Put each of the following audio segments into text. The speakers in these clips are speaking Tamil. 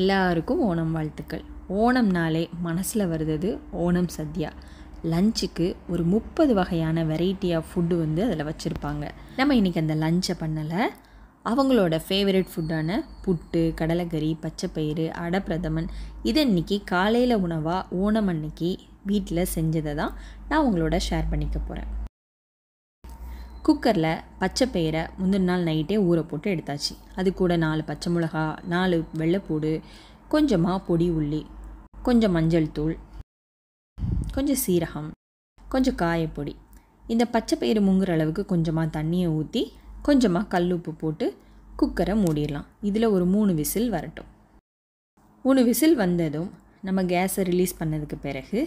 எல்லாருக்கும் ஓணம் வாழ்த்துக்கள் ஓணம்னாலே மனசில் வருது ஓணம் சத்யா லஞ்சுக்கு ஒரு முப்பது வகையான வெரைட்டி ஆஃப் ஃபுட்டு வந்து அதில் வச்சுருப்பாங்க நம்ம இன்றைக்கி அந்த லஞ்சை பண்ணலை அவங்களோட ஃபேவரட் ஃபுட்டான புட்டு கடலைக்கறி பச்சைப்பயிறு அடப்பிரதமன் இதை இன்றைக்கி காலையில் உணவாக ஓணம் அன்னைக்கு வீட்டில் செஞ்சதை தான் நான் உங்களோட ஷேர் பண்ணிக்க போகிறேன் குக்கரில் பச்சை பயிரை முந்தின நாள் நைட்டே ஊற போட்டு எடுத்தாச்சு அது கூட நாலு பச்சை மிளகா நாலு வெள்ளைப்பூடு கொஞ்சமாக பொடி உள்ளி கொஞ்சம் மஞ்சள் தூள் கொஞ்சம் சீரகம் கொஞ்சம் காயப்பொடி இந்த பச்சை பயிறு முங்குற அளவுக்கு கொஞ்சமாக தண்ணியை ஊற்றி கொஞ்சமாக கல் உப்பு போட்டு குக்கரை மூடிடலாம் இதில் ஒரு மூணு விசில் வரட்டும் மூணு விசில் வந்ததும் நம்ம கேஸை ரிலீஸ் பண்ணதுக்கு பிறகு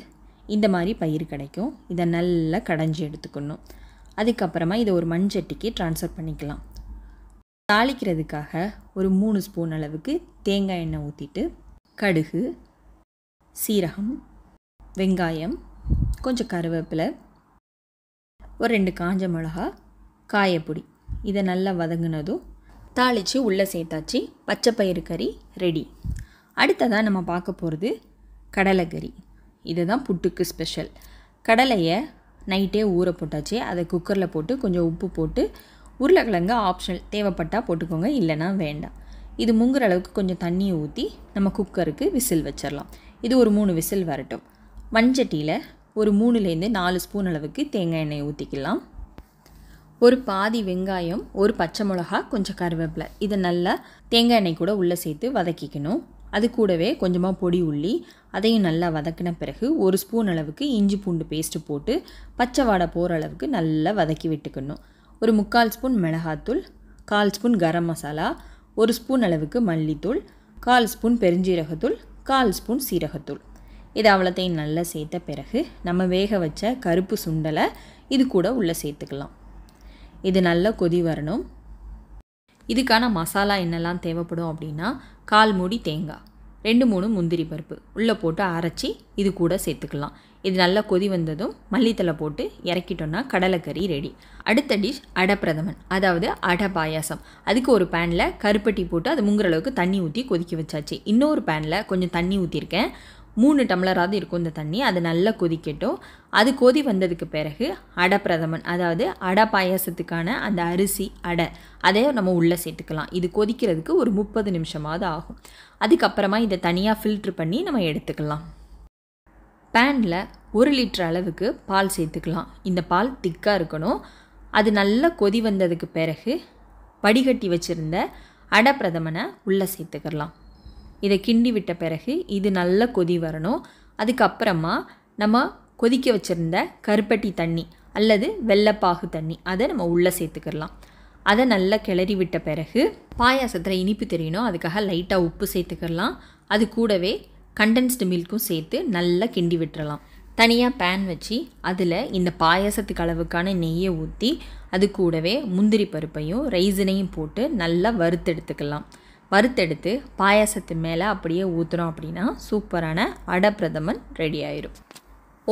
இந்த மாதிரி பயிர் கிடைக்கும் இதை நல்லா கடைஞ்சி எடுத்துக்கணும் அதுக்கப்புறமா இதை ஒரு மண்சட்டிக்கு ட்ரான்ஸ்ஃபர் பண்ணிக்கலாம் தாளிக்கிறதுக்காக ஒரு மூணு ஸ்பூன் அளவுக்கு தேங்காய் எண்ணெய் ஊற்றிட்டு கடுகு சீரகம் வெங்காயம் கொஞ்சம் கருவேப்பிலை ஒரு ரெண்டு காஞ்ச மிளகா காயப்பொடி இதை நல்லா வதங்கினதும் தாளித்து உள்ளே சேர்த்தாச்சு பச்சை பயிறு கறி ரெடி அடுத்ததாக நம்ம பார்க்க போகிறது கடலைக்கறி இதுதான் புட்டுக்கு ஸ்பெஷல் கடலையை நைட்டே ஊற போட்டாச்சு அதை குக்கரில் போட்டு கொஞ்சம் உப்பு போட்டு உருளைக்கிழங்கு ஆப்ஷனல் தேவைப்பட்டால் போட்டுக்கோங்க இல்லைனா வேண்டாம் இது முங்குற அளவுக்கு கொஞ்சம் தண்ணியை ஊற்றி நம்ம குக்கருக்கு விசில் வச்சிடலாம் இது ஒரு மூணு விசில் வரட்டும் மஞ்சட்டியில் ஒரு மூணுலேருந்து நாலு ஸ்பூன் அளவுக்கு தேங்காய் எண்ணெய் ஊற்றிக்கலாம் ஒரு பாதி வெங்காயம் ஒரு பச்சை மிளகா கொஞ்சம் கருவேப்பிலை இதை நல்லா தேங்காய் எண்ணெய் கூட உள்ளே சேர்த்து வதக்கிக்கணும் அது கூடவே கொஞ்சமாக பொடி உள்ளி அதையும் நல்லா வதக்கின பிறகு ஒரு ஸ்பூன் அளவுக்கு இஞ்சி பூண்டு பேஸ்ட்டு போட்டு பச்சை வாடை போகிற அளவுக்கு நல்லா வதக்கி விட்டுக்கணும் ஒரு முக்கால் ஸ்பூன் மிளகாத்தூள் கால் ஸ்பூன் கரம் மசாலா ஒரு ஸ்பூன் அளவுக்கு மல்லித்தூள் கால் ஸ்பூன் பெருஞ்சீரகத்தூள் கால் ஸ்பூன் சீரகத்தூள் இது அவ்வளோத்தையும் நல்லா சேர்த்த பிறகு நம்ம வேக வச்ச கருப்பு சுண்டலை இது கூட உள்ளே சேர்த்துக்கலாம் இது நல்லா கொதி வரணும் இதுக்கான மசாலா என்னெல்லாம் தேவைப்படும் அப்படின்னா கால் மூடி தேங்காய் ரெண்டு மூணு முந்திரி பருப்பு உள்ளே போட்டு அரைச்சி இது கூட சேர்த்துக்கலாம் இது நல்லா கொதி வந்ததும் மல்லித்தலை போட்டு இறக்கிட்டோன்னா கடலைக்கறி ரெடி அடுத்த டிஷ் அடப்பிரதமன் அதாவது அடை பாயாசம் அதுக்கு ஒரு பேனில் கருப்பட்டி போட்டு அது முங்குற அளவுக்கு தண்ணி ஊற்றி கொதிக்க வச்சாச்சு இன்னொரு பேனில் கொஞ்சம் தண்ணி ஊற்றிருக்கேன் மூணு டம்ளராது இருக்கும் இந்த தண்ணி அது நல்லா கொதிக்கட்டும் அது கொதி வந்ததுக்கு பிறகு அடை பிரதமன் அதாவது அடை பாயாசத்துக்கான அந்த அரிசி அடை அதை நம்ம உள்ளே சேர்த்துக்கலாம் இது கொதிக்கிறதுக்கு ஒரு முப்பது நிமிஷமாவது ஆகும் அதுக்கப்புறமா இதை தனியாக ஃபில்ட்ரு பண்ணி நம்ம எடுத்துக்கலாம் பேனில் ஒரு லிட்டர் அளவுக்கு பால் சேர்த்துக்கலாம் இந்த பால் திக்காக இருக்கணும் அது நல்லா கொதி வந்ததுக்கு பிறகு வடிகட்டி வச்சுருந்த அடை பிரதமனை உள்ளே சேர்த்துக்கலாம் இதை கிண்டி விட்ட பிறகு இது நல்லா கொதி வரணும் அதுக்கப்புறமா நம்ம கொதிக்க வச்சுருந்த கருப்பட்டி தண்ணி அல்லது வெள்ளப்பாகு தண்ணி அதை நம்ம உள்ளே சேர்த்துக்கிடலாம் அதை நல்லா கிளறி விட்ட பிறகு பாயாசத்தில் இனிப்பு தெரியணும் அதுக்காக லைட்டாக உப்பு சேர்த்துக்கிடலாம் அது கூடவே கண்டென்ஸ்டு மில்க்கும் சேர்த்து நல்லா கிண்டி விட்டுறலாம் தனியாக பேன் வச்சு அதில் இந்த பாயாசத்துக்கு அளவுக்கான நெய்யை ஊற்றி அது கூடவே முந்திரி பருப்பையும் ரைசினையும் போட்டு நல்லா வறுத்தெடுத்துக்கலாம் வறுத்தெடுத்து பாயசத்து மேலே அப்படியே ஊற்றுறோம் அப்படின்னா சூப்பரான அட பிரதமன் ரெடி ஆயிரும்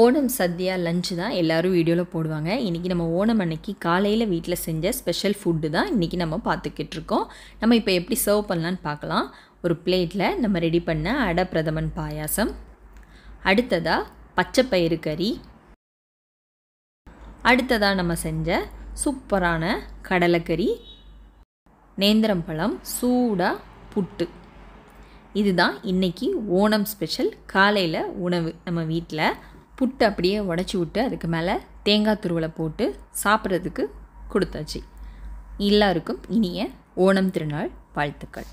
ஓணம் சத்தியா லஞ்சு தான் எல்லோரும் வீடியோவில் போடுவாங்க இன்றைக்கி நம்ம ஓணம் அன்னைக்கு காலையில் வீட்டில் செஞ்ச ஸ்பெஷல் ஃபுட்டு தான் இன்றைக்கி நம்ம பார்த்துக்கிட்டு இருக்கோம் நம்ம இப்போ எப்படி சர்வ் பண்ணலான்னு பார்க்கலாம் ஒரு பிளேட்டில் நம்ம ரெடி பண்ண அட பிரதமன் பாயாசம் அடுத்ததாக பச்சைப்பயிறு கறி அடுத்ததாக நம்ம செஞ்ச சூப்பரான கடலைக்கறி நேந்திரம் பழம் சூடாக புட்டு இதுதான் இன்றைக்கி ஓணம் ஸ்பெஷல் காலையில் உணவு நம்ம வீட்டில் புட்டு அப்படியே உடச்சி விட்டு அதுக்கு மேலே தேங்காய் துருவலை போட்டு சாப்பிட்றதுக்கு கொடுத்தாச்சு எல்லாருக்கும் இனிய ஓணம் திருநாள் வாழ்த்துக்கள்